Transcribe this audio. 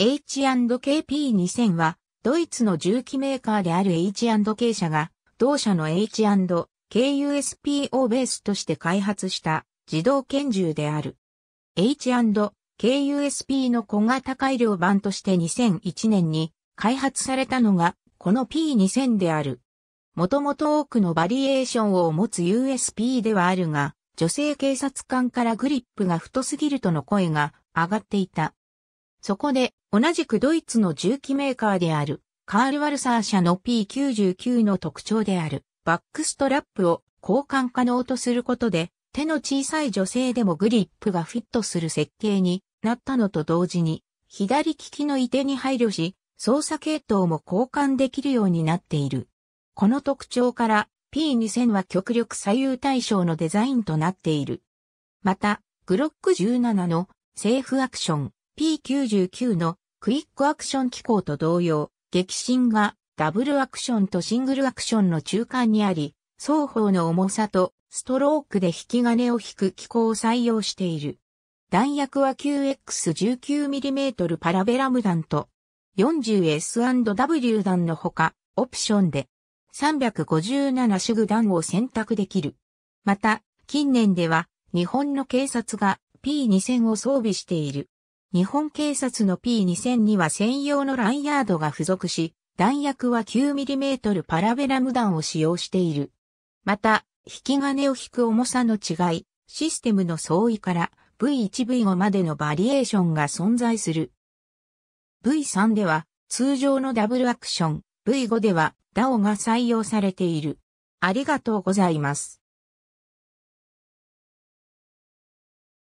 H&KP2000 は、ドイツの重機メーカーである H&K 社が、同社の H&KUSP をベースとして開発した自動拳銃である。H&KUSP の小型改良版として2001年に開発されたのが、この P2000 である。もともと多くのバリエーションを持つ USP ではあるが、女性警察官からグリップが太すぎるとの声が上がっていた。そこで、同じくドイツの重機メーカーである、カール・ワルサー社の P99 の特徴である、バックストラップを交換可能とすることで、手の小さい女性でもグリップがフィットする設計になったのと同時に、左利きの移転に配慮し、操作系統も交換できるようになっている。この特徴から P2000 は極力左右対称のデザインとなっている。また、グロック17のセーフアクション P99 のクイックアクション機構と同様、激震がダブルアクションとシングルアクションの中間にあり、双方の重さとストロークで引き金を引く機構を採用している。弾薬は QX19mm パラベラム弾と 40S&W 弾のほか、オプションで357種具弾を選択できる。また、近年では日本の警察が P2000 を装備している。日本警察の p 2 0 0 0には専用のランヤードが付属し、弾薬は 9mm パラベラム弾を使用している。また、引き金を引く重さの違い、システムの相違から V1V5 までのバリエーションが存在する。V3 では通常のダブルアクション、V5 では DAO が採用されている。ありがとうございます。